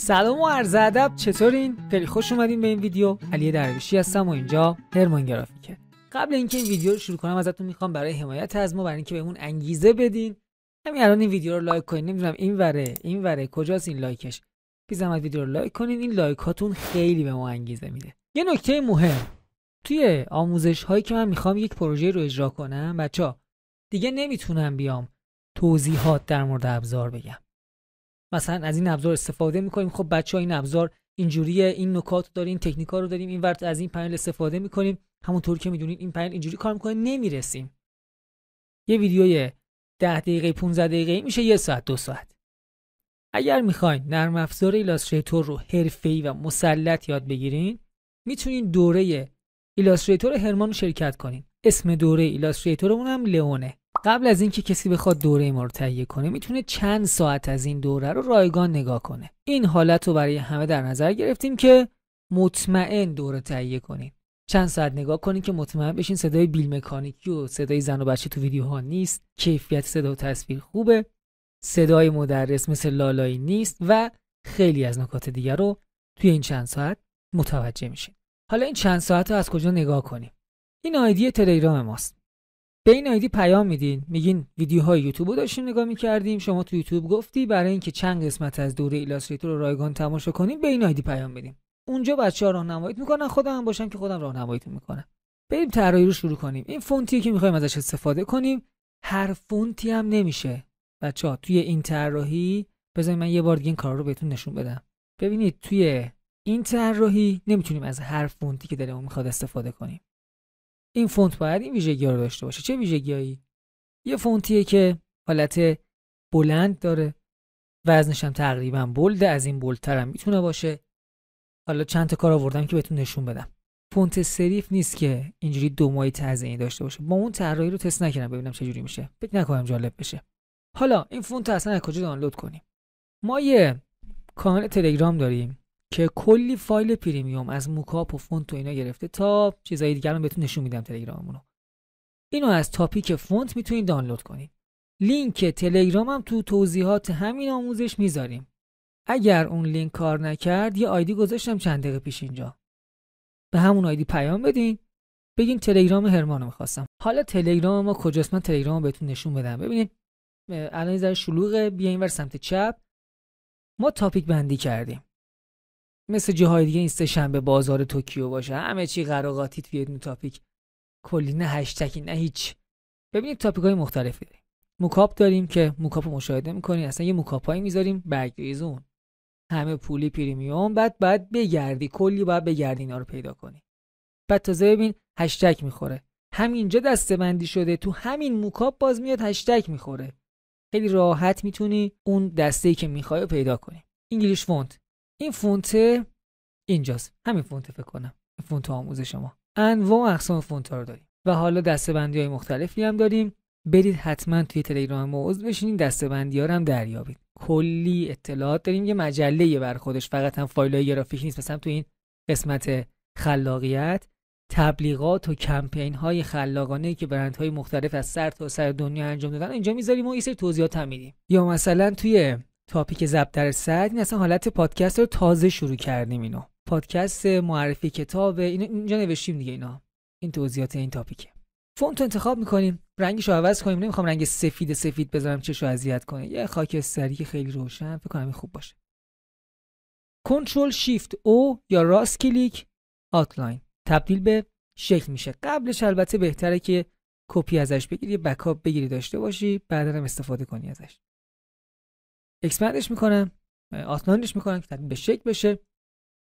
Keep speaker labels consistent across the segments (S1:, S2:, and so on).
S1: سلام و عرض ادب چطورین خیلی خوش اومدین به این ویدیو علی درویشی هستم و اینجا هرمان گرافیکه قبل اینکه این ویدیو رو شروع کنم ازتون میخوام برای حمایت از ما برای اینکه بهمون انگیزه بدین همین الان این ویدیو رو لایک کنین نمیدونم این وره این وره کجاست این لایکش بی زحمت ویدیو رو لایک کنین این لایک هاتون خیلی به ما انگیزه میده یه نکته مهم توی آموزش هایی که من میخوام یک پروژه رو اجرا کنم بچا دیگه نمیتونم بیام توضیحات در مورد ابزار بگم مثلا از این ابزار استفاده میکنیم خب بچه ها این ابزار اینجوریه این نکات داریم این ها رو داریم این ورد از این پنل استفاده میکنیم همونطور که میدونید این پنل اینجوری کار میکنه نمیرسیم یه ویدیوی ده دقیقه 15 دقیقه میشه یه ساعت دو ساعت اگر میخواین نرم افزار ایلاستریتور رو حرفه‌ای و مسلط یاد بگیرین میتونین دوره ایلاستریتور هرمان رو شرکت کنین اسم دوره ایلاستریتورمون هم لئونه قبل از اینکه کسی بخواد دوره ما رو تهیه کنه میتونه چند ساعت از این دوره رو رایگان نگاه کنه این حالت رو برای همه در نظر گرفتیم که مطمئن دوره تهیه کنین چند ساعت نگاه کنین که مطمئن بشین صدای بیل مکانیکی و صدای زن و بچه تو ویدیوها نیست کیفیت صدا و تصویر خوبه صدای مدرس مثل لالایی نیست و خیلی از نکات دیگر رو توی این چند ساعت متوجه میشین حالا این چند ساعت رو از کجا نگاه کنیم این آیدی تلگرام ماست به این آیدی پیام میدین میگین ویدیوهای یوتیوب رو داشتیم نگاه میکردیم شما تو یوتیوب گفتی برای اینکه چند قسمت از دوره ایلاستریتور رو رایگان تماشا کنیم به این آیدی پیام بدیم اونجا بچه ها راهنماییت میکنن خودم هم باشم که خودم راهنماییت میکنم بریم طراحی رو شروع کنیم این فونتی که میخوایم ازش استفاده کنیم هر فونتی هم نمیشه بچه ها توی این طراحی بذارید من یه بار دیگه این کار رو بهتون نشون بدم ببینید توی این طراحی نمیتونیم از هر فونتی که دلمون میخواد استفاده کنیم این فونت باید این ویژگی رو داشته باشه چه ویژگیهایی یه فونتیه که حالت بلند داره وزنش هم تقریبا بلده از این بلدتر هم میتونه باشه حالا چند تا کار آوردم که بهتون نشون بدم فونت سریف نیست که اینجوری دو ماهی تزئینی داشته باشه با اون طراحی رو تست نکنم ببینم چه جوری میشه فکر نکنم جالب بشه حالا این فونت اصلا از کجا دانلود کنیم ما یه کانال تلگرام داریم که کلی فایل پریمیوم از موکاپ و فونت و اینا گرفته تا چیزهای دیگر رو بهتون نشون میدم تلگراممونو اینو از تاپیک فونت میتونید دانلود کنید لینک تلگرام هم تو توضیحات همین آموزش میذاریم اگر اون لینک کار نکرد یه آیدی گذاشتم چند دقیقه پیش اینجا به همون آیدی پیام بدین بگین تلگرام هرمانو میخواستم حالا تلگرام ما کجاست من تلگرام بهتون نشون بدم ببینید الان یه ذره شلوغه بیاین ور سمت چپ ما تاپیک بندی کردیم مثل جاهای دیگه این شنبه بازار توکیو باشه همه چی قراقاتیت بیاد اون تاپیک کلی نه هشتکی نه هیچ ببینید تاپیک های مختلفی داریم موکاپ داریم که موکاپ رو مشاهده می‌کنی اصلا یه موکاپ هایی میذاریم همه پولی پریمیوم بعد بعد بگردی کلی باید بگردی اینا رو پیدا کنی بعد تازه ببین هشتگ میخوره همینجا دستبندی شده تو همین موکاپ باز میاد هشتگ میخوره خیلی راحت میتونی اون دسته که میخوای پیدا کنی انگلیش فونت این فونت اینجاست همین فونت فکر کنم فونت آموز شما انواع اقسام فونت ها رو داریم و حالا دستبندی های مختلفی هم داریم برید حتما توی تلگرام ما عضو بشین دستبندی ها رو هم دریابید کلی اطلاعات داریم یه مجله بر خودش فقط هم فایل های گرافیک نیست مثلا تو این قسمت خلاقیت تبلیغات و کمپین های خلاقانه که برند های مختلف از سر تا سر دنیا انجام دادن اینجا میذاریم و یه سری توضیحات هم میدیم یا مثلا توی تاپیک زب در صد، این اصلا حالت پادکست رو تازه شروع کردیم اینو پادکست معرفی کتاب اینجا نوشتیم دیگه اینا این توضیحات این تاپیکه فونت انتخاب می‌کنیم، رنگش رو عوض کنیم نمیخوام رنگ سفید سفید بذارم رو اذیت کنه یه خاکستری که خیلی روشن فکر کنم خوب باشه کنترل شیفت او یا راست کلیک آتلاین تبدیل به شکل میشه قبلش البته بهتره که کپی ازش بگیری بکاپ بگیری داشته باشی بعدا هم استفاده کنی ازش اکسپندش میکنم آسنانش میکنم که تبدیل به شک بشه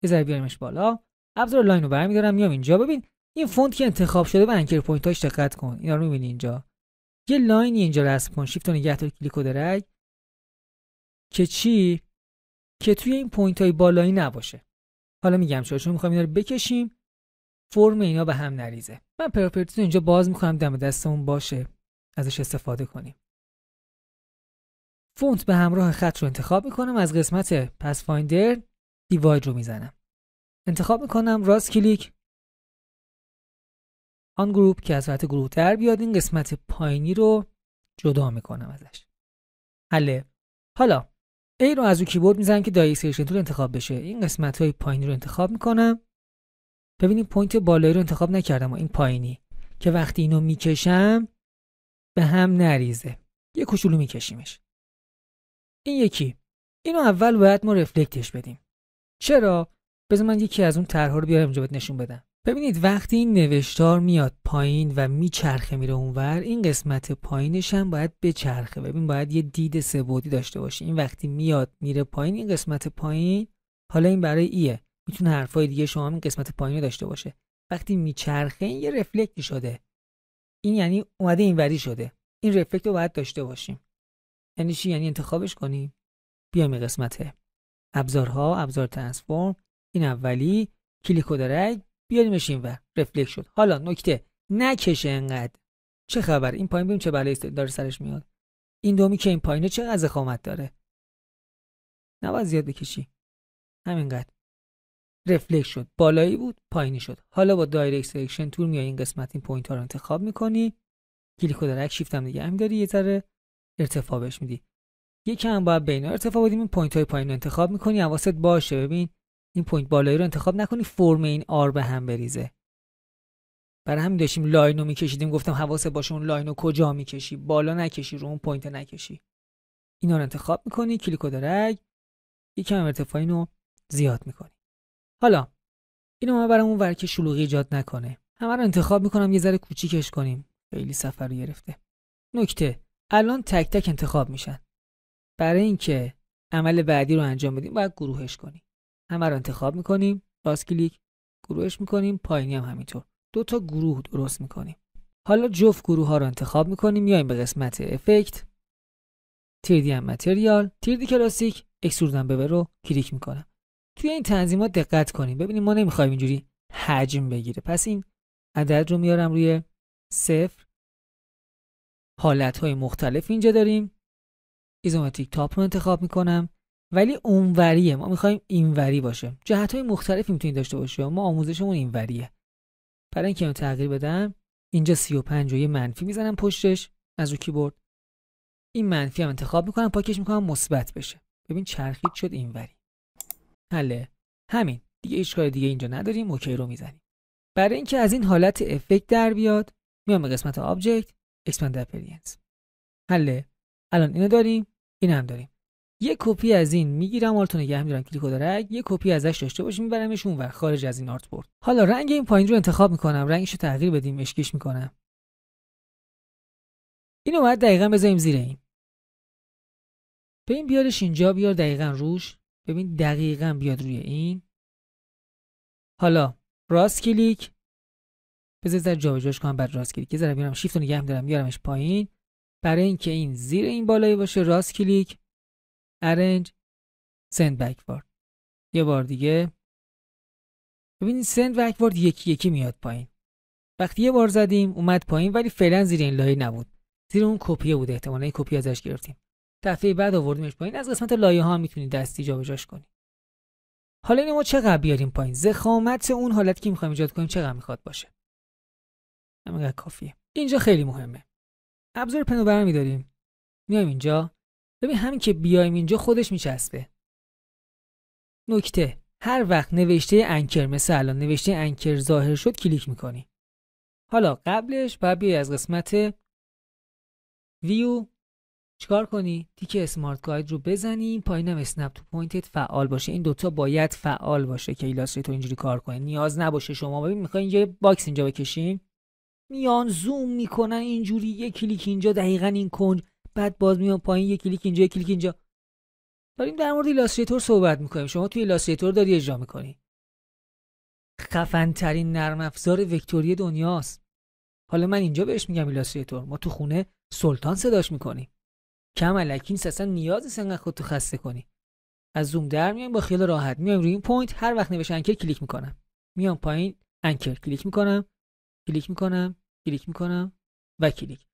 S1: یه ذره بیاریمش بالا ابزار لاین رو برمیدارم میام اینجا ببین این فونت که انتخاب شده به انکر پوینت هاش دقت کن اینا رو میبینی اینجا یه لاینی اینجا رسم کن شیفت و تا کلیک و درگ که چی که توی این پوینت های بالایی نباشه حالا میگم چرا چون میخوایم اینا رو بکشیم فرم اینا به هم نریزه من پراپرتیز اینجا باز میکنم دم دستمون باشه ازش استفاده کنیم فونت به همراه خط رو انتخاب میکنم از قسمت پس فایندر دیواید رو میزنم انتخاب میکنم راست کلیک آن گروپ که از وقت گروه در بیاد این قسمت پایینی رو جدا میکنم ازش حله حالا A رو از او کیبورد میزنم که دایرکشن تول انتخاب بشه این قسمت های پایینی رو انتخاب میکنم ببینید پوینت بالایی رو انتخاب نکردم و این پایینی که وقتی اینو میکشم به هم نریزه یه کوچولو میکشیمش این یکی اینو اول باید ما رفلکتش بدیم چرا بذار من یکی از اون طرها رو بیارم اینجا بهت نشون بدم ببینید وقتی این نوشتار میاد پایین و میچرخه میره اونور این قسمت پایینش هم باید بچرخه ببین باید یه دید سبودی داشته باشه این وقتی میاد میره پایین این قسمت پایین حالا این برای ایه میتونه حرفای دیگه شما این قسمت پایین رو داشته باشه وقتی میچرخه این یه رفلکتی شده این یعنی اومده این وری شده این رفلکت رو باید داشته باشیم یعنی چی یعنی انتخابش کنی بیام این قسمت ابزارها ابزار ترانسفورم این اولی کلیک و درک بیاریمش و رفلکت شد حالا نکته نکشه انقدر چه خبر این پایین ببین چه بلایی داره سرش میاد این دومی که این پایینه چه از خامت داره نباید زیاد بکشی همینقدر رفلکت شد بالایی بود پایینی شد حالا با دایرکت سلکشن تور میای این قسمت این پوینت ها رو انتخاب میکنی کلیک و درک شیفت هم دیگه هم داری یه ذره ارتفاع بهش میدی یکی هم باید بین ارتفاع بدیم این پوینت های پایین رو انتخاب میکنی حواست باشه ببین این پوینت بالایی رو انتخاب نکنی فرم این آر به هم بریزه برای همین داشتیم لاین رو میکشیدیم گفتم حواست باشه اون لاین رو کجا میکشی بالا نکشی رو اون پوینت نکشی اینا رو انتخاب میکنی کلیک و درگ یکم ارتفاع اینو زیاد میکنی حالا اینو ما برام اون ورک شلوغی ایجاد نکنه همه رو انتخاب میکنم یه ذره کوچیکش کنیم خیلی سفر رو گرفته نکته الان تک تک انتخاب میشن برای اینکه عمل بعدی رو انجام بدیم باید گروهش کنیم همه رو انتخاب میکنیم راست کلیک گروهش میکنیم پایینی هم همینطور دو تا گروه درست میکنیم حالا جفت گروه ها رو انتخاب میکنیم میایم به قسمت افکت تیردی هم متریال تیردی کلاسیک اکسوردن ببر رو کلیک میکنم توی این تنظیمات دقت کنیم ببینیم ما نمیخوایم اینجوری حجم بگیره پس این عدد رو میارم روی صفر حالت های مختلف اینجا داریم ایزومتریک تاپ رو انتخاب میکنم ولی اونوریه ما میخوایم اینوری باشه جهت های مختلفی میتونید داشته باشه ما آموزشمون اینوریه برای اینکه اینو تغییر بدم اینجا 35 و یه منفی میزنم پشتش از رو کیبورد این منفی هم انتخاب میکنم پاکش میکنم مثبت بشه ببین چرخید شد اینوری حله همین دیگه هیچ کار دیگه اینجا نداریم اوکی رو میزنیم برای اینکه از این حالت افکت در بیاد میام به قسمت آبجکت expand حله الان اینو داریم این هم داریم یه کپی از این میگیرم آلتو نگه میدارم کلیک و درگ یه کپی ازش داشته باشیم میبرمشون و خارج از این آرت بورد حالا رنگ این پایین رو انتخاب میکنم
S2: رنگش رو تغییر بدیم اشکیش میکنم اینو باید دقیقا بذاریم زیر این ببین بیارش اینجا بیار دقیقا روش ببین دقیقا بیاد روی این حالا راست کلیک
S1: بذار در جابجاش کنم بعد راست کلیک که ذره میارم شیفت رو نگه میدارم میارمش پایین برای اینکه این زیر این بالایی باشه راست کلیک ارنج سند بکورد یه بار دیگه ببینید سند بکورد یکی یکی میاد پایین وقتی یه بار زدیم اومد پایین ولی فعلا زیر این لایه نبود زیر اون کپی بود احتمالا کپی ازش گرفتیم دفعه بعد آوردیمش پایین از قسمت لایه ها میتونید دستی جابجاش کنید حالا اینو ما چقدر بیاریم پایین زخامت اون حالت که میخوایم ایجاد کنیم چقدر میخواد باشه
S2: همینقدر کافیه اینجا خیلی مهمه ابزار پنو برمی داریم میایم اینجا ببین همین که بیایم اینجا خودش میچسبه
S1: نکته هر وقت نوشته انکر مثل الان نوشته انکر ظاهر شد کلیک میکنی حالا قبلش باید بیای از قسمت ویو چکار کنی تیک اسمارت گاید رو بزنی پایینم اسنپ تو پوینتت فعال باشه این دوتا باید فعال باشه که ایلاستریتور اینجوری کار کنه نیاز نباشه شما ببین میخواین یه باکس اینجا بکشین میان زوم میکنن اینجوری یه کلیک اینجا دقیقا این کنج بعد باز میان پایین یه کلیک اینجا یه کلیک اینجا داریم در مورد ایلاستریتور صحبت میکنیم شما توی ایلاستریتور داری اجرا میکنی خفن ترین نرم افزار وکتوری دنیاست حالا من اینجا بهش میگم ایلاستریتور ما تو خونه سلطان صداش میکنیم کم الکی نیست اصلا نیاز سنگ خود تو خسته کنی از زوم در میایم با خیال راحت میایم روی این پوینت هر وقت نوشه انکر کلیک میکنم میام پایین انکر کلیک میکنم کلیک میکنم کلیک میکنم و کلیک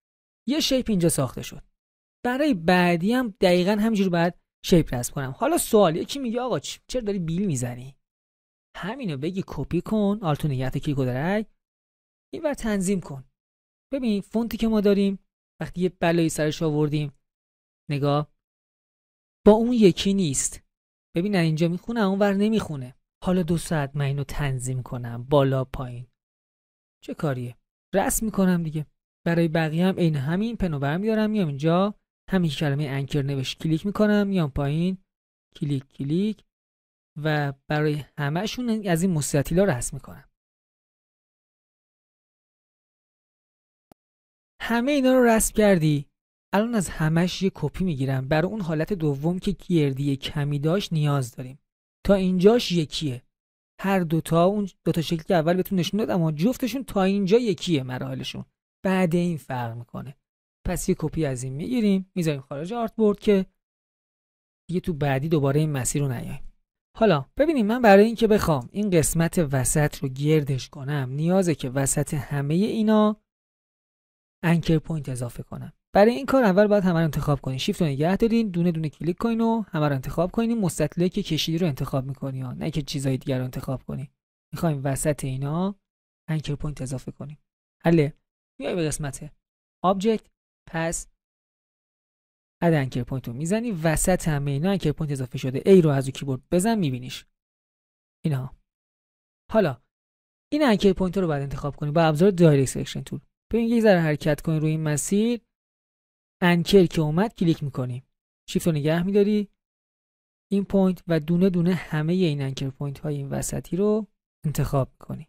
S1: یه شیپ اینجا ساخته شد برای بعدی هم دقیقا همجور باید شیپ رسم کنم حالا سوال یکی میگه آقا چرا داری بیل میزنی همینو بگی کپی کن آلتو نگهت کلیک و درگ تنظیم کن ببین فونتی که ما داریم وقتی یه بلایی سرش آوردیم نگاه با اون یکی نیست ببین اینجا میخونه اون ور نمیخونه حالا دو ساعت من تنظیم کنم بالا پایین چه کاریه رسم میکنم دیگه برای بقیه هم عین همین پنو برمیدارم میام اینجا همین کلمه انکر نوشت کلیک میکنم میام پایین کلیک کلیک
S2: و برای همهشون از این مستطیلا رسم میکنم همه اینا رو رسم کردی الان از
S1: همش یه کپی میگیرم برای اون حالت دوم که گردی کمی داشت نیاز داریم تا اینجاش یکیه هر دوتا اون دوتا شکلی که اول بهتون نشون داد اما جفتشون تا اینجا یکیه مراحلشون بعد این فرق میکنه پس یه کپی از این میگیریم میذاریم خارج آرت بورد که دیگه تو بعدی دوباره این مسیر رو نیایم حالا ببینیم من برای اینکه بخوام این قسمت وسط رو گردش کنم نیازه که وسط همه اینا انکر پوینت اضافه کنم برای این کار اول باید همه رو انتخاب کنین شیفت رو نگه دارین دونه دونه کلیک کنین و همه رو انتخاب کنین مستطیلی که کشیدی رو انتخاب میکنی ها نه که چیزای دیگر رو انتخاب کنی میخوایم وسط اینا انکر پوینت اضافه کنیم حله میای به قسمت آبجکت پس اد انکر پوینت رو میزنی وسط همه اینا انکر پوینت اضافه شده ای رو از کیبورد بزن میبینیش اینا. حالا این انکر پوینت رو باید انتخاب کنی با ابزار دایرکت سلکشن تول ببین یه ذره حرکت کنی روی این مسیر انکر که اومد کلیک میکنیم شیفت رو نگه میداری این پوینت و دونه دونه همه این انکر پوینت های این وسطی رو انتخاب میکنی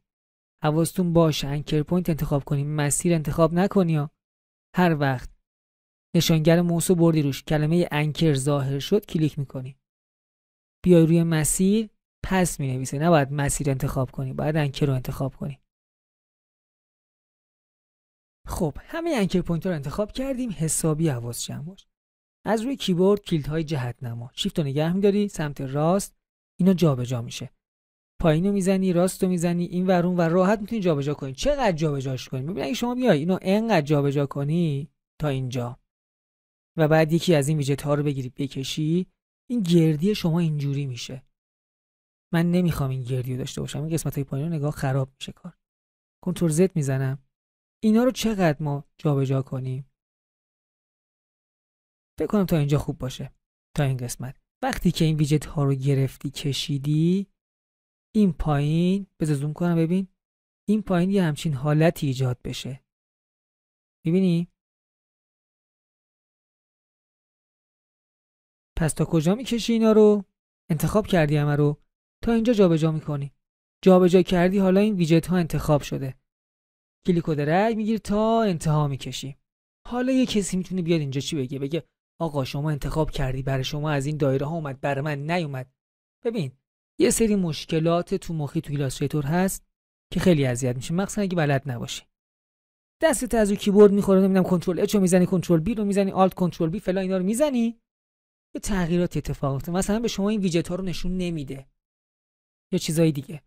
S1: حواستون باشه انکر پوینت انتخاب کنی مسیر انتخاب نکنی هر وقت نشانگر موسو بردی روش کلمه انکر ظاهر شد کلیک میکنی بیای روی مسیر پس می نویسه نباید مسیر انتخاب کنی باید انکر رو انتخاب کنی خب همه انکر پوینتر رو انتخاب کردیم حسابی عوض جمع باش از روی کیبورد های جهت نما شیفت رو نگه میداری سمت راست اینا جابجا جا میشه پایینو میزنی راست رو میزنی این ورون و راحت میتونی جابجا کنی چقدر جابجاش کنی ببین اگه شما بیای اینو انقدر جابجا کنی تا اینجا و بعد یکی از این ویجت ها رو بگیری بکشی این گردی شما اینجوری میشه من نمیخوام این گردی رو داشته باشم این قسمت های پایین نگاه خراب میشه کار کنترل زد میزنم اینا رو چقدر ما جابجا جا کنیم فکر کنم تا اینجا خوب باشه تا این قسمت وقتی که این ویجت ها رو گرفتی
S2: کشیدی این پایین بذار زوم کنم ببین این پایین یه همچین حالتی ایجاد بشه میبینی پس تا کجا میکشی اینا رو انتخاب کردی همه
S1: رو تا اینجا جابجا جا میکنی جابجا جا کردی حالا این ویجت ها انتخاب شده درگ میگیر تا انتها میکشی حالا یه کسی میتونه بیاد اینجا چی بگه بگه آقا شما انتخاب کردی برای شما از این دایره ها اومد برای من نیومد ببین یه سری مشکلات تو مخی تو ایلاستریتور هست که خیلی اذیت میشه مخصوصا اگه بلد نباشی دستت از رو کیبورد میخوره نمیدونم کنترل اچ رو میزنی کنترل بی رو میزنی آلت کنترل بی فلان اینا رو میزنی یه تغییرات اتفاق میفته مثلا به شما این ویجت ها رو نشون نمیده یا چیزای دیگه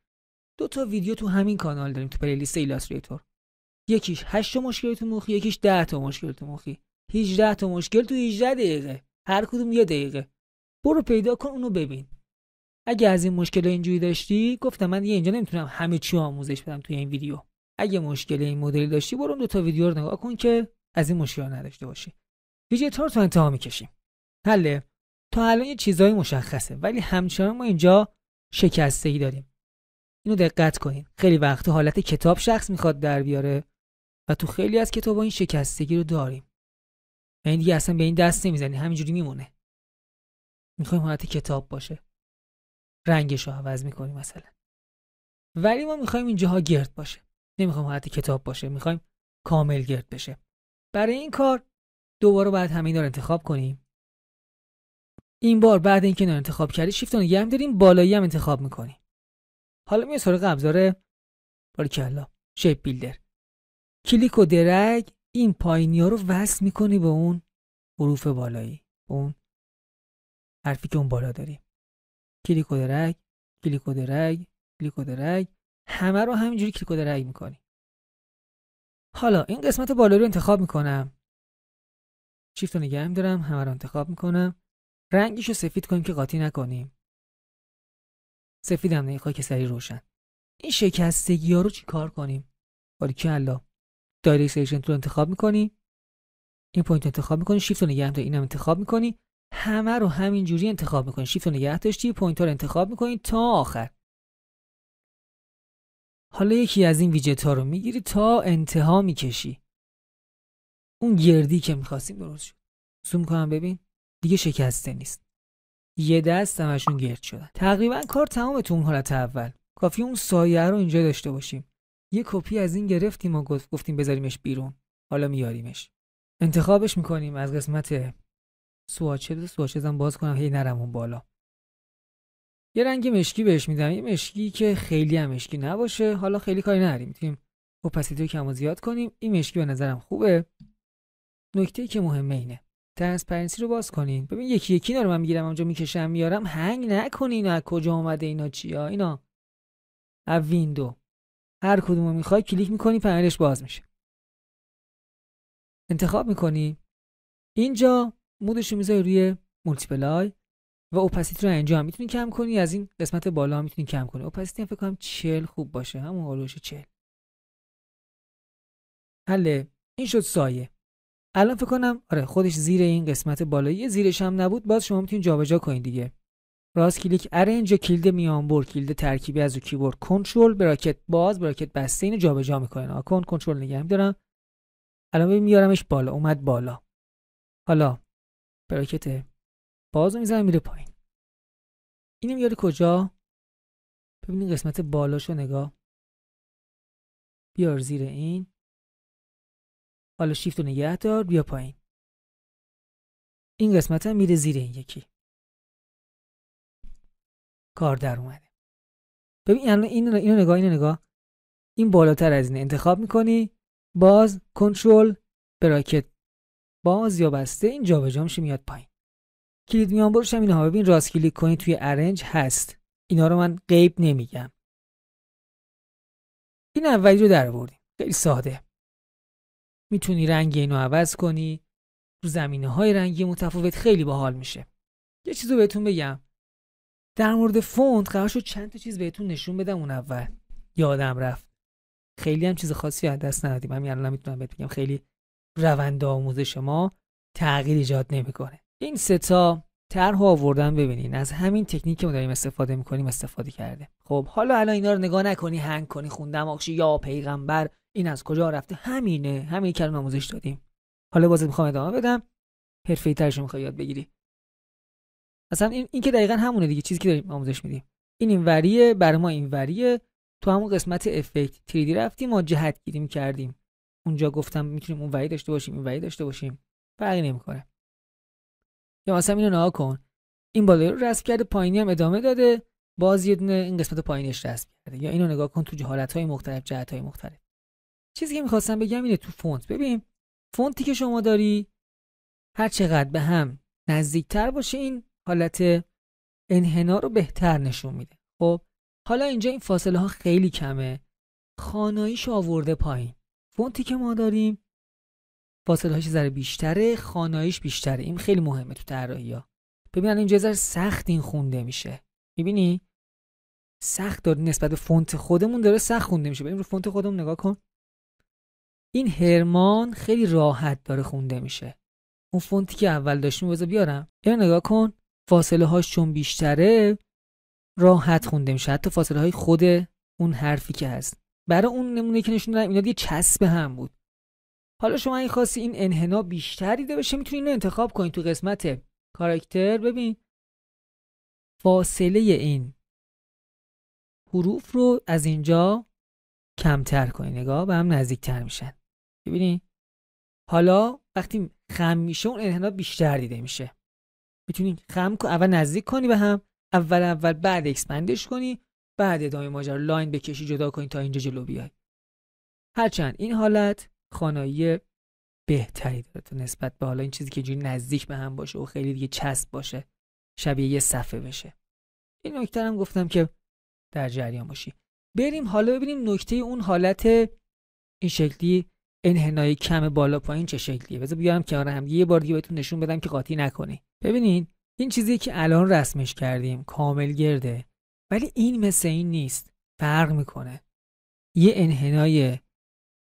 S1: دو تا ویدیو تو همین کانال داریم تو پلی لیست ایلاستریتور یکیش 8 تا مشکل تو مخی یکیش 10 تا مشکل تو مخی 18 تا مشکل تو 18 دقیقه هر کدوم یه دقیقه برو پیدا کن اونو ببین اگه از این مشکل اینجوری داشتی گفتم من یه اینجا نمیتونم همه چی آموزش بدم توی این ویدیو اگه مشکل این مدلی داشتی برو دو تا ویدیو رو نگاه کن که از این مشکل نداشته باشی ویژه رو تو انتها میکشیم حله تا الان یه چیزایی مشخصه ولی همچنان ما اینجا شکسته ای داریم اینو دقت کنین خیلی وقت حالت کتاب شخص میخواد در بیاره و تو خیلی از کتابا این شکستگی رو داریم این یعنی دیگه اصلا به این دست نمیزنی همینجوری میمونه میخوایم حالت کتاب باشه رنگش رو عوض میکنیم مثلا ولی ما میخوایم اینجاها گرد باشه نمیخوایم حالت کتاب باشه میخوایم کامل گرد بشه برای این کار دوباره باید همین رو انتخاب کنیم این بار بعد اینکه اینا انتخاب کردی شیفت رو نگه داریم بالایی هم انتخاب میکنیم حالا میای سراغ ابزار باریکلا شیپ بیلدر کلیک و درگ این پایینی ها رو وصل میکنی به اون حروف بالایی اون حرفی که اون بالا داریم کلیک و درگ کلیک و درگ کلیک و درگ همه رو همینجوری کلیک و درگ میکنی حالا این قسمت بالا رو انتخاب میکنم شیفت رو نگه دارم همه رو انتخاب میکنم رنگش رو سفید کنیم که قاطی نکنیم سفید هم نیخوای که سری روشن این شکستگی ها رو چی کار کنیم الله دایرکت ایجنت رو انتخاب میکنی این پوینت رو انتخاب میکنی شیفت رو نگه داری اینم انتخاب میکنی همه رو همینجوری انتخاب میکنی شیفت رو نگه داشتی پوینت رو انتخاب میکنی تا آخر حالا یکی از این ویجت ها رو میگیری تا انتها میکشی اون گردی که میخواستیم درست شد زوم کنم ببین دیگه شکسته نیست یه دست همشون گرد شدن تقریبا کار تمام تو اون حالت اول کافی اون سایه رو اینجا داشته باشیم یه کپی از این گرفتیم و گفتیم بذاریمش بیرون حالا میاریمش انتخابش میکنیم از قسمت سواچز سواچز هم باز کنم هی نرم اون بالا یه رنگ مشکی بهش میدم یه مشکی که خیلی هم مشکی نباشه حالا خیلی کاری نداریم تیم اوپاسیتی رو کم و زیاد کنیم این مشکی به نظرم خوبه نکته که مهمه اینه ترانسپرنسی رو باز کنین ببین یکی یکی اینا رو من میگیرم اونجا میکشم میارم هنگ نکنین از کجا اومده اینا چیا اینا ویندو هر کدوم رو میخوای کلیک میکنی پنلش باز میشه انتخاب میکنی اینجا مودش رو میذاری روی مولتیپلای و اوپاسیتی رو اینجا هم میتونی کم کنی از این قسمت بالا هم میتونی کم کنی اوپاسیتی هم فکر کنم 40 خوب باشه همون حالوش 40 حله این شد سایه الان فکر کنم آره خودش زیر این قسمت بالایی زیرش هم نبود باز شما میتونید جابجا کنید دیگه راست کلیک ارنج کلید میانبور کلید ترکیبی از کیبورد کنترل براکت باز براکت بسته اینو جابجا میکنه آکون
S2: کنترل نگه میدارم الان میارمش بالا اومد بالا حالا براکت باز رو میزنم میره پایین اینو میاره کجا ببینید قسمت بالاشو نگاه بیار زیر این حالا شیفت رو نگه دار بیا پایین این قسمت هم میره زیر این یکی کار در اومده ببین الان یعنی این اینو نگاه اینو نگاه این بالاتر از این انتخاب
S1: میکنی باز کنترل براکت باز یا بسته این جابجا میشه میاد پایین کلید میان برش هم اینها ببین راست کلیک کنی توی ارنج هست اینا رو من غیب نمیگم این اولی رو در بردیم خیلی ساده میتونی رنگ اینو عوض کنی رو زمینه های رنگی متفاوت خیلی باحال میشه یه چیزی بهتون بگم در مورد فوند، قرار شد چند تا چیز بهتون نشون بدم اون اول یادم رفت خیلی هم چیز خاصی از دست ندادیم همین الان میتونم بهت بگم خیلی روند آموزش ما تغییر ایجاد نمیکنه این سه تا طرح آوردن ببینین از همین تکنیک که ما داریم استفاده میکنیم استفاده کرده خب حالا الان اینا رو نگاه نکنی هنگ کنی خوندم آخشی یا پیغمبر این از کجا رفته همینه همین کلمه آموزش دادیم حالا باز میخوام ادامه بدم حرفه ترش میخوای یاد بگیری مثلا این, این که دقیقا همونه دیگه چیزی که داریم آموزش میدیم این این وریه بر ما این اینوریه تو همون قسمت افکت تریدی رفتیم ما جهت گیریم کردیم اونجا گفتم میتونیم اون وری داشته باشیم این وری داشته باشیم فرقی نمیکنه یا مثلا اینو نها کن این بالا رو رسم کرده پایینی هم ادامه داده باز یه دونه این قسمت پایینش رسم کرده یا اینو نگاه کن تو حالت های مختلف جهت های مختلف چیزی که میخواستم بگم اینه تو فونت ببین فونتی که شما داری هر چقدر به هم نزدیکتر باشه این حالت انحنا رو بهتر نشون میده خب حالا اینجا این فاصله ها خیلی کمه خاناییش آورده پایین فونتی که ما داریم فاصله هاش ذره بیشتره خاناییش بیشتره این خیلی مهمه تو طراحی ها ببینن اینجا ذره سخت این خونده میشه میبینی سخت داره نسبت به فونت خودمون داره سخت خونده میشه بریم رو فونت خودمون نگاه کن این هرمان خیلی راحت داره خونده میشه اون فونتی که اول داشتیم بذار بیارم اینو نگاه کن فاصله هاش چون بیشتره راحت خونده میشه حتی فاصله های خود اون حرفی که هست برای اون نمونه که نشون دادم اینا دیگه چسب هم بود حالا شما این خواستی این انحنا بیشتر دیده بشه میتونید اینو انتخاب کنید تو قسمت کاراکتر ببین فاصله این حروف رو از اینجا کمتر کنید نگاه به هم نزدیکتر میشن ببینید حالا وقتی خم میشه اون انحنا بیشتر دیده میشه میتونی خم اول نزدیک کنی به هم اول اول بعد اکسپندش کنی بعد ادامه ماجر لاین بکشی جدا کنی تا اینجا جلو بیای هرچند این حالت خانایی بهتری داره تو نسبت به حالا این چیزی که جوری نزدیک به هم باشه و خیلی دیگه چسب باشه شبیه یه صفحه بشه این نکته هم گفتم که در جریان باشی بریم حالا ببینیم نکته اون حالت این شکلی انحنای کم بالا پایین چه شکلیه بذار بیارم آره هم یه بار دیگه بهتون نشون بدم که قاطی نکنی ببینید این چیزی که الان رسمش کردیم کامل گرده ولی این مثل این نیست فرق میکنه یه انحنای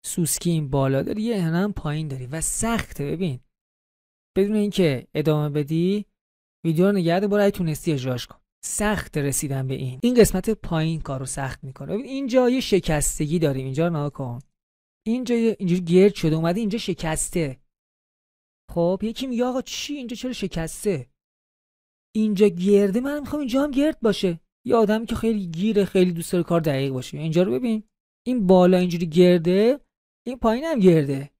S1: سوسکی این بالا داری یه انحنا پایین داری و سخته ببین بدون اینکه ادامه بدی ویدیو رو نگرده برای تونستی اجراش کن سخت رسیدن به این این قسمت پایین کار رو سخت میکنه ببین اینجا یه شکستگی داریم اینجا نها کن اینجا گرد شده اومده اینجا شکسته خب یکی میگه آقا چی اینجا چرا شکسته اینجا گرده من میخوام اینجا هم گرد باشه یه آدمی که خیلی گیره خیلی دوست داره کار دقیق باشه اینجا رو ببین این بالا اینجوری گرده این پایین هم گرده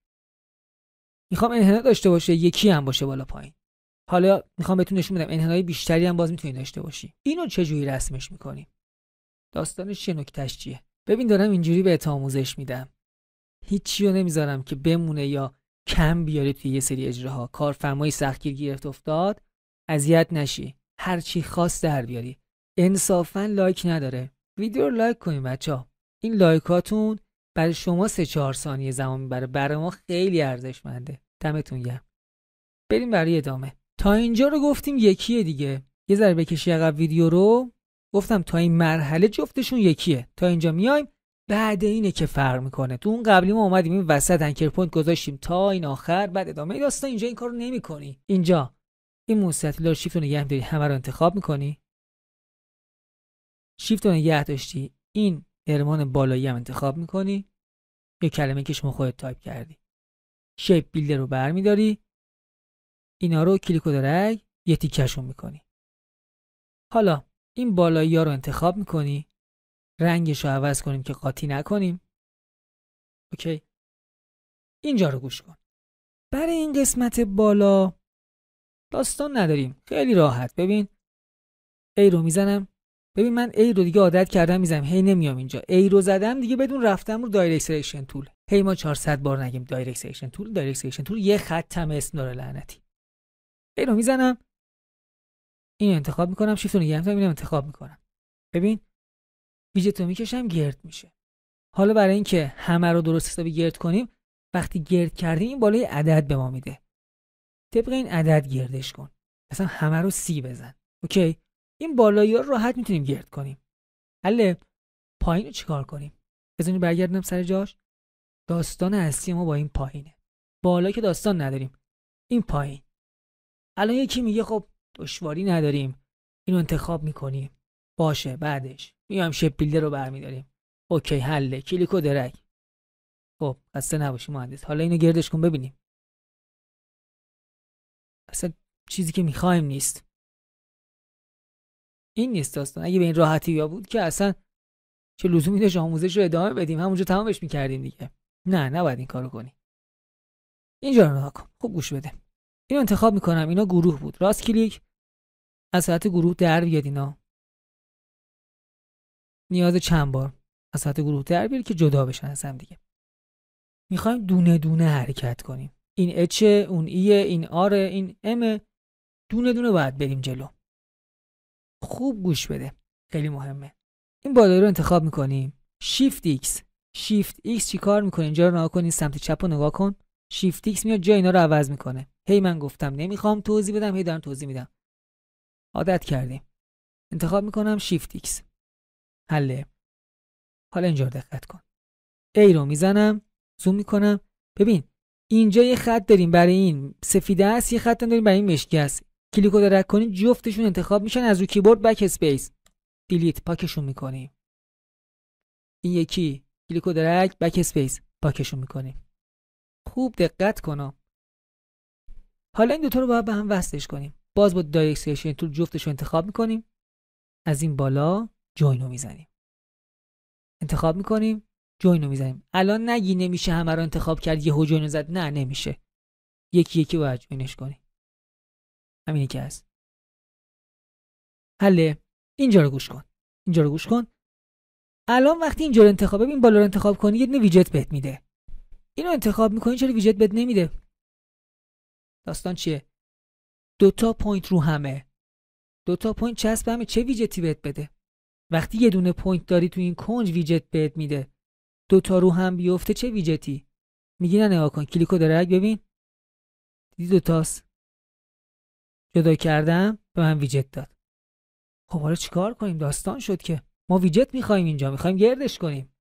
S1: میخوام انحنا داشته باشه یکی هم باشه بالا پایین حالا میخوام بهتون نشون بدم انحنای بیشتری هم باز میتونی داشته باشی اینو چجوری رسمش میکنیم داستانش چه نکتهش چیه ببین دارم اینجوری به آموزش میدم هیچی رو نمیذارم که بمونه یا کم بیاری توی یه سری اجراها کارفرمای سختگیر گرفت افتاد اذیت نشی هر چی خاص در بیاری انصافا لایک نداره ویدیو رو لایک کنیم بچه ها این لایکاتون برای شما سه چهار ثانیه زمان میبره برای ما خیلی ارزشمنده دمتون گرم بریم برای ادامه تا اینجا رو گفتیم یکیه دیگه یه ذره بکشی عقب ویدیو رو گفتم تا این مرحله جفتشون یکیه تا اینجا میایم بعد اینه که فرق میکنه تو اون قبلی ما اومدیم این وسط انکر پوینت گذاشتیم تا این آخر بعد ادامه داستان اینجا این کارو نمیکنی اینجا این موسیقی لار شیفت رو نگه داری همه رو انتخاب میکنی شیفت رو نگه داشتی این ارمان بالایی هم انتخاب میکنی یه کلمه که شما خودت تایپ کردی شیپ بیلدر رو برمیداری اینا رو کلیک و درگ یه تیکشون میکنی حالا این بالایی ها رو انتخاب میکنی رنگش رو عوض کنیم که قاطی نکنیم اوکی اینجا رو گوش کن برای این قسمت بالا داستان نداریم خیلی راحت ببین ای رو میزنم ببین من ای رو دیگه عادت کردم میزنم هی نمیام اینجا ای رو زدم دیگه بدون رفتم رو دایرکت تول هی ما 400 بار نگیم دایرکت تول دایرکت تول یه خطم اسم داره لعنتی ای رو میزنم این انتخاب میکنم شیفت رو تا انتخاب میکنم ببین ویجتو میکشم گرد میشه حالا برای اینکه همه رو درست حسابی گرد کنیم وقتی گرد کردیم این بالای عدد به ما میده طبق این عدد گردش کن مثلا همه رو سی بزن اوکی این بالایی ها راحت میتونیم گرد کنیم حله پایین رو چیکار کنیم بزنید برگردم سر جاش داستان اصلی ما با این پایینه بالا که داستان نداریم این پایین الان یکی میگه خب دشواری نداریم اینو انتخاب میکنیم باشه بعدش میام شپ بیلدر رو برمیداریم اوکی حله کلیک و درک خب
S2: خسته نباشی مهندس حالا اینو گردش کن ببینیم اصلا چیزی که میخوایم نیست این نیست داستان اگه به این راحتی
S1: یا بود که اصلا چه لزومی داشت آموزش رو ادامه بدیم همونجا تمامش میکردیم دیگه نه نباید این کارو کنی اینجا رو نها کن خوب گوش بده اینو انتخاب میکنم اینا گروه بود راست کلیک از ساعت گروه در بیاد اینا نیاز چند بار از سطح گروه در بیاری که جدا بشن از هم دیگه میخوایم دونه دونه حرکت کنیم این H، اون ایه این آره این ام دونه دونه باید بریم جلو خوب گوش بده خیلی مهمه این بالایی رو انتخاب میکنیم شیفت ایکس شیفت ایکس کار میکنه اینجا رو نگاه کن سمت چپ رو نگاه کن شیفت ایکس میاد جای اینا رو عوض میکنه هی من گفتم نمیخوام توضیح بدم هی دارم توضیح میدم عادت کردیم انتخاب میکنم شیفت ایکس حله حالا اینجا دقت کن ای رو میزنم زوم میکنم ببین اینجا یه خط داریم برای این سفیده است یه خط داریم برای این مشکی است کلیکو در درک کنید جفتشون انتخاب میشن از رو کیبورد بک اسپیس دیلیت پاکشون میکنیم این یکی کلیکو در درک بک اسپیس پاکشون میکنیم خوب دقت کنم حالا این دوتا رو باید به هم وصلش کنیم باز با دایرکشن تو جفتش انتخاب میکنیم از این بالا جوین رو میزنیم انتخاب میکنیم جوین رو میزنیم الان نگی نمیشه همه رو انتخاب کرد یهو جوین زد نه نمیشه یکی یکی باید جوینش کنی
S2: همینی که هست حله اینجا رو گوش کن اینجا رو گوش کن الان وقتی اینجا رو انتخاب ببین بالا رو انتخاب کنی یه ویجت بهت میده
S1: اینو انتخاب میکنی چرا ویجت بهت نمیده داستان چیه دوتا پوینت رو همه دوتا پوینت چسب همه چه ویجتی بهت بده وقتی یه دونه پوینت داری تو این کنج ویجت بهت میده دوتا رو هم بیفته چه ویجتی میگی نه نگاه کن کلیکو درگ ببین دیدی دوتاست جدا کردم به من ویجت داد خب حالا چیکار کنیم داستان شد که ما ویجت میخوایم اینجا میخوایم گردش کنیم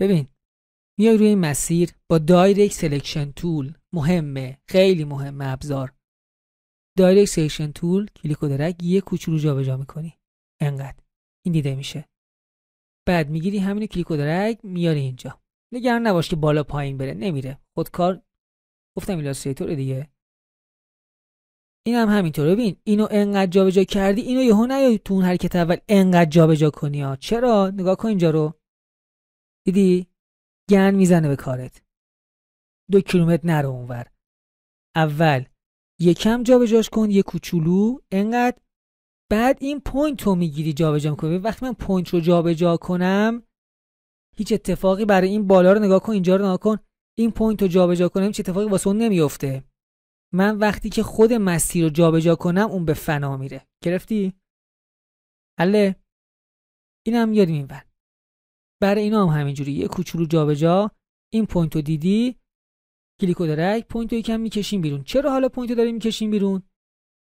S1: ببین میای روی این مسیر با دایرکت سلکشن تول مهمه خیلی مهمه ابزار دایرکت سلکشن تول کلیک و یه کوچولو جابجا میکنی انقدر این دیده میشه بعد میگیری همین کلیک و درگ میاری اینجا نگران نباش که بالا پایین بره نمیره خودکار گفتم ایلاستریتور دیگه اینم هم همینطوره ببین اینو انقدر جابجا کردی اینو یهو نیا تو اون حرکت اول انقدر جابجا کنی ها چرا نگاه کن اینجا رو دیدی گن میزنه به کارت دو کیلومتر نرو اونور اول یکم جابجاش کن یه کوچولو انقدر بعد این پوینت رو میگیری جابجا کنی وقتی من پوینت رو جابجا کنم هیچ اتفاقی برای این بالا رو نگاه کن اینجا رو نگاه کن این پوینت رو جابجا کنم چه اتفاقی واسه اون نمیفته من وقتی که خود مسیر رو جابجا کنم اون به فنا میره گرفتی حله اینم یاد بعد برای اینا هم همینجوری یه کوچولو جابجا این پوینت رو دیدی کلیک و درگ پوینت رو یکم میکشیم بیرون چرا حالا پوینت رو داریم میکشیم بیرون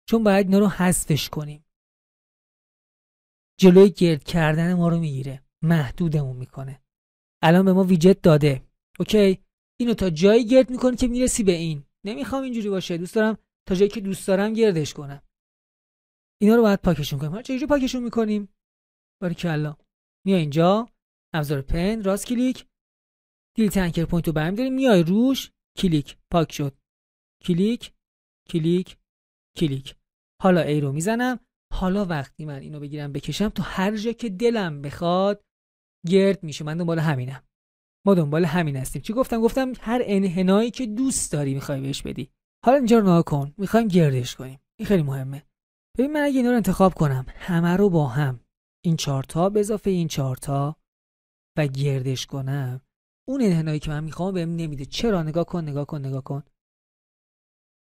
S1: چون باید اینا رو حذفش کنیم جلوی گرد کردن ما رو میگیره محدودمون میکنه الان به ما ویجت داده اوکی اینو تا جایی گرد میکنه که میرسی به این نمیخوام اینجوری باشه دوست دارم تا جایی که دوست دارم گردش کنم اینا رو باید پاکشون کنیم جوری پاکشون میکنیم باریکلا میای اینجا ابزار پن راست کلیک دیل تنکر پوینت رو برمیداریم میای روش کلیک پاک شد کلیک کلیک کلیک حالا ای رو میزنم حالا وقتی من اینو بگیرم بکشم تو هر جا که دلم بخواد گرد میشه من دنبال همینم ما دنبال همین هستیم چی گفتم گفتم هر انحنایی که دوست داری میخوای بهش بدی حالا اینجا رو کن میخوایم گردش کنیم این خیلی مهمه ببین من اگه اینا رو انتخاب کنم همه رو با هم این چارتا به اضافه این چارتا و گردش کنم اون انحنایی که من میخوام بهم نمیده چرا نگاه کن نگاه کن نگاه کن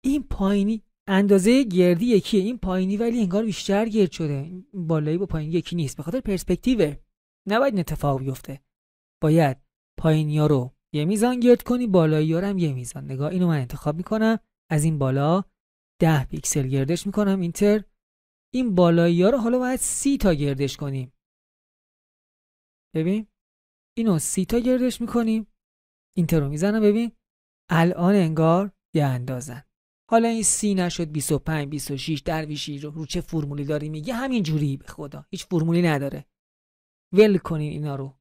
S1: این پایینی اندازه گردی یکی این پایینی ولی انگار بیشتر گرد شده بالایی با پایینی یکی نیست به خاطر پرسپکتیوه نباید این اتفاق بیفته باید پایینیا ها رو یه میزان گرد کنی بالایی ها رو هم یه میزان نگاه اینو من انتخاب میکنم از این بالا 10 پیکسل گردش میکنم اینتر این بالایی ها رو حالا باید سی تا گردش کنیم ببین اینو سی تا گردش میکنیم اینتر رو میزنم ببین الان انگار یه اندازن حالا این سی نشد 25 26 درویشی رو رو چه فرمولی داری میگه همین جوری به خدا هیچ فرمولی نداره ول کنین اینا رو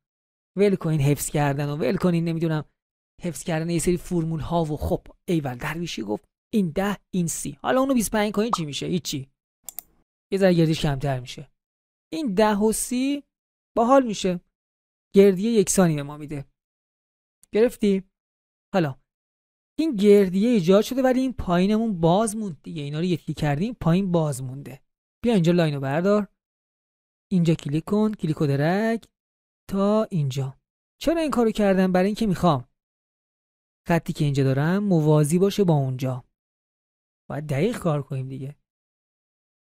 S1: ول کنین حفظ کردن و ول کنین نمیدونم حفظ کردن یه سری فرمول ها و خب ایول درویشی گفت این ده این سی حالا اونو 25 کنین چی میشه هیچی یه ذره گردیش کمتر میشه این ده و سی باحال میشه گردیه یکسانی به ما میده گرفتی حالا این گردیه ایجاد شده ولی این پایینمون باز موند دیگه اینا رو یکی کردیم پایین باز مونده بیا اینجا لاین بردار اینجا کلیک کن کلیک و تا اینجا چرا این کارو کردم برای اینکه میخوام خطی که اینجا دارم موازی باشه با اونجا باید دقیق کار کنیم دیگه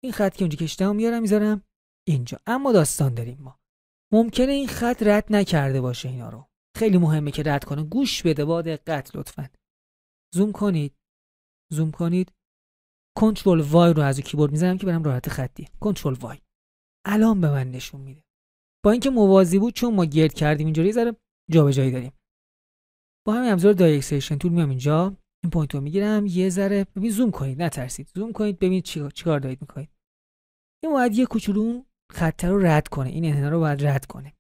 S1: این خط که اونجا کشیدم میارم میذارم اینجا اما داستان داریم ما ممکنه این خط رد نکرده باشه اینا رو خیلی مهمه که رد کنه گوش بده با دقت لطفا زوم کنید زوم کنید کنترل وای رو از کیبورد میزنم که برم راحت خطی کنترل وای الان به من نشون میده با اینکه موازی بود چون ما گرد کردیم اینجوری ذره جابجایی داریم با همین ابزار دایرکشن تول میام اینجا این پوینت رو میگیرم یه ذره ببین زوم کنید نترسید زوم کنید ببینید چی چیکار دارید میکنید این باید یه کوچولو خط رو رد کنه این انحنا رو باید رد کنه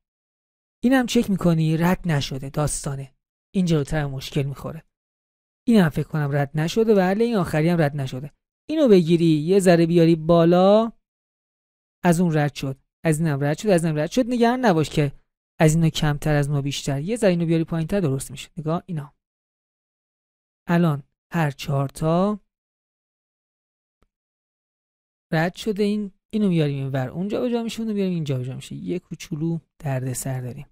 S1: اینم چک میکنی رد نشده داستانه این جلوتر مشکل میخوره این هم فکر کنم رد نشده و این آخری هم رد نشده اینو بگیری یه ذره بیاری بالا از اون رد شد از اینم رد شد از اینم رد شد نگران نباش که از اینو کمتر از ما بیشتر یه ذره اینو بیاری تر درست میشه نگاه
S2: اینا الان هر چهار تا رد شده این اینو میاریم اینور اونجا به جا میشه اونو میاریم اینجا به جا میشه
S1: یه کوچولو دردسر داریم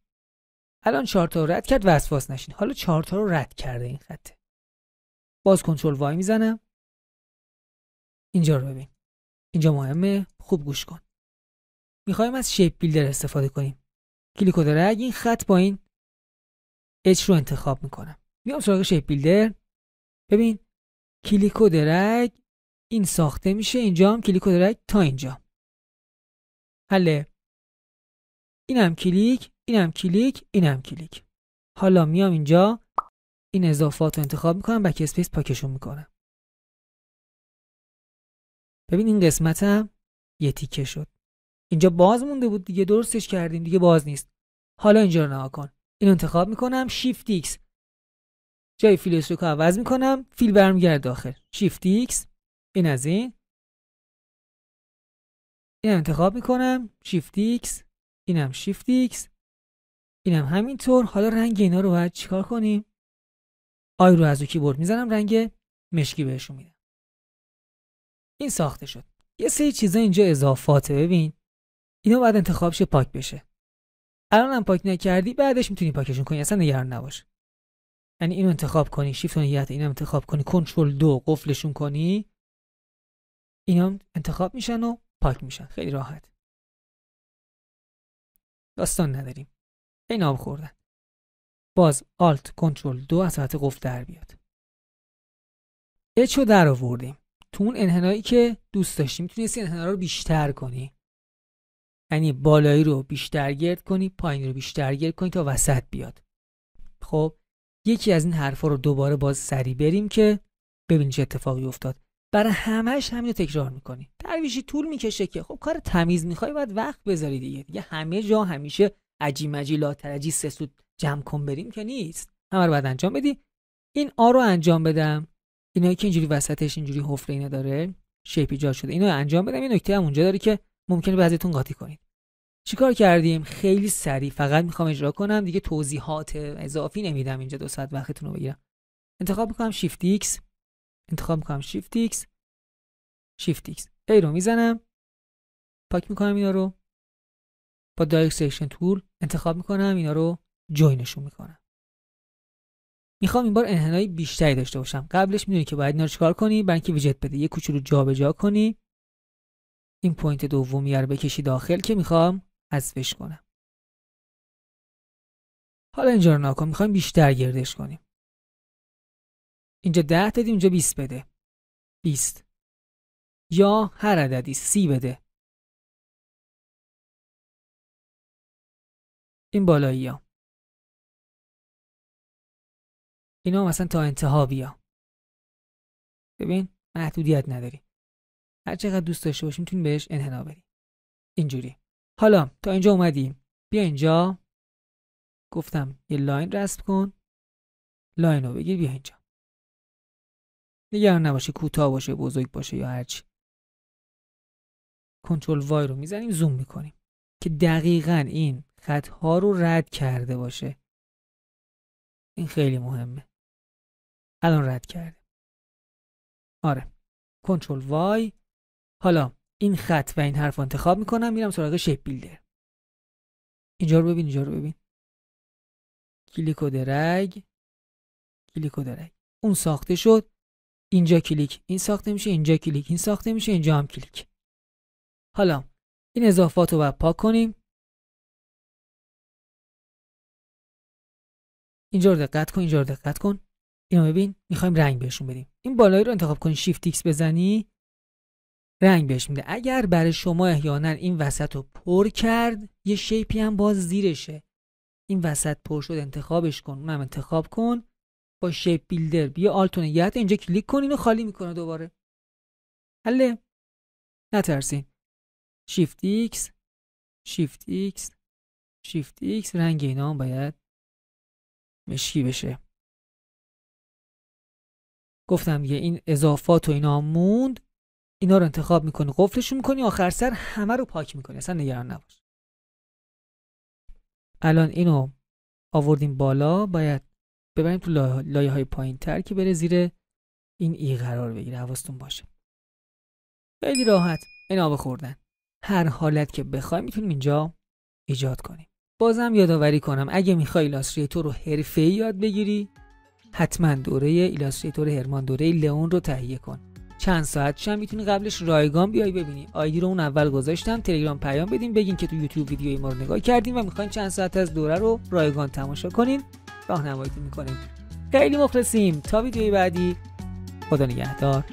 S1: الان چهار تا رو رد کرد وسواس نشین حالا چهار تا
S2: رو رد کرده این خطه باز کنترل وای میزنم اینجا رو ببین اینجا مهمه خوب گوش کن میخوایم از شیپ بیلدر
S1: استفاده کنیم کلیک و درگ این خط با این اچ رو انتخاب میکنم میام سراغ شیپ بیلدر ببین کلیک و درگ این ساخته میشه اینجا هم کلیک و درگ تا اینجا حله اینم کلیک اینم کلیک اینم کلیک حالا میام اینجا این اضافات رو انتخاب میکنم بک اسپیس پاکشون میکنم ببین این قسمت هم یه تیکه شد اینجا باز مونده بود دیگه درستش کردیم دیگه باز نیست حالا اینجا رو نها کن این انتخاب میکنم شیفت ایکس جای فیل رو عوض میکنم فیل برمیگرد داخل شیفت ایکس این از این این انتخاب میکنم شیفت ایکس اینم شیفت ایکس اینم همینطور حالا رنگ اینا رو باید چیکار کنیم آی رو از کیبورد میزنم رنگ مشکی بهشون میدم این ساخته شد یه سری چیزا اینجا اضافاته ببین اینا باید انتخابش پاک بشه الان هم پاک نکردی بعدش میتونی پاکشون کنی اصلا نگران نباش یعنی اینو انتخاب کنی شیفت و نیت اینو انتخاب کنی کنترل دو قفلشون کنی
S2: اینا انتخاب میشن و پاک میشن خیلی راحت داستان نداریم
S1: این آب خوردن
S2: باز Alt-Ctrl-2
S1: از حالت قفل در بیاد H رو در آوردیم تو اون انحنایی که دوست داشتی میتونستی انحنا رو بیشتر کنی یعنی بالایی رو بیشتر گرد کنی پایین رو بیشتر گرد کنی تا وسط بیاد خب یکی از این حرفا رو دوباره باز سری بریم که ببینید چه اتفاقی افتاد برای همش همین رو تکرار میکنی ترویشی طول میکشه که خب کار تمیز میخوای باید وقت بذاری دیگه دیگه همه جا همیشه عجی مجی لاترجی سسود جمع کن بریم که نیست همه رو باید انجام بدی این آ رو انجام بدم اینایی که اینجوری وسطش اینجوری حفره اینا داره شیپ ایجاد شده اینو انجام بدم این نکته هم اونجا داره که ممکنه بعضیتون قاطی کنید چیکار کردیم خیلی سریع فقط میخوام اجرا کنم دیگه توضیحات اضافی نمیدم اینجا دو ساعت
S2: وقتتون رو بگیرم انتخاب میکنم شیفت ایکس انتخاب میکنم شیفت ایکس شیفت ایکس ای رو میزنم پاک میکنم اینا رو با دایرکت سیکشن تول انتخاب میکنم اینا رو جوینشون میکنم
S1: میخوام این بار انحنای بیشتری داشته باشم قبلش میدونی که باید اینا رو کنی برای اینکه ویجت بده یه کوچولو جابجا کنی این پوینت دومی رو بکشی داخل که میخوام حذفش
S2: کنم حالا اینجا رو ناکن میخوایم بیشتر گردش کنیم اینجا ده دادی اینجا 20 بده 20 یا هر عددی سی بده این بالایی ها اینا مثلا تا انتها بیا ببین محدودیت نداری
S1: هر چقدر دوست داشته باشی میتونی بهش انحنا بدی اینجوری حالا تا اینجا اومدیم بیا اینجا گفتم یه لاین رسم کن لاین رو بگیر بیا اینجا نگران نباشه کوتاه باشه بزرگ باشه یا هر چی. کنترل وای رو میزنیم زوم میکنیم که دقیقا
S2: این ها رو رد کرده باشه این خیلی مهمه الان رد کردیم آره کنترل وای حالا این خط و این حرف انتخاب میکنم میرم سراغ شیپ بیلدر اینجا رو ببین اینجا رو ببین کلیک و درگ کلیک و درگ اون ساخته شد اینجا کلیک این ساخته میشه اینجا کلیک این ساخته میشه اینجا هم کلیک حالا این اضافات رو باید پاک کنیم اینجا رو دقت کن اینجا رو دقت کن اینو ببین میخوایم رنگ بهشون بدیم این بالایی رو انتخاب کنی شیفت ایکس بزنی
S1: رنگ بهش میده اگر برای شما احیانا این وسط رو پر کرد یه شیپی هم باز زیرشه این وسط پر شد انتخابش کن من انتخاب کن با شیپ بیلدر بیا آلتون یت اینجا کلیک کن اینو خالی میکنه دوباره
S2: حله نترسین شیفت ایکس شیفت ایکس شیفت ایکس رنگ اینا باید مشکی بشه گفتم یه این اضافات و اینا موند
S1: اینا رو انتخاب میکنی قفلشون میکنی آخر سر همه رو پاک میکنی اصلا نگران نباش الان اینو آوردیم بالا باید ببریم تو لایه های پایین تر که بره زیر این ای قرار بگیره حواستون باشه خیلی راحت این آب خوردن هر حالت که بخوای میتونیم اینجا ایجاد کنیم بازم یادآوری کنم اگه میخوای تو رو حرفه‌ای یاد بگیری حتما دوره ایلاستریتور هرمان دوره لئون رو تهیه کن چند ساعت هم میتونی قبلش رایگان بیای ببینی آیدی رو اون اول گذاشتم تلگرام پیام بدین بگین که تو یوتیوب ویدیوی ما رو نگاه کردیم و میخواین چند ساعت از دوره رو رایگان تماشا کنین راهنماییتون میکنیم خیلی مخلصیم تا ویدیوی بعدی خدا نگهدار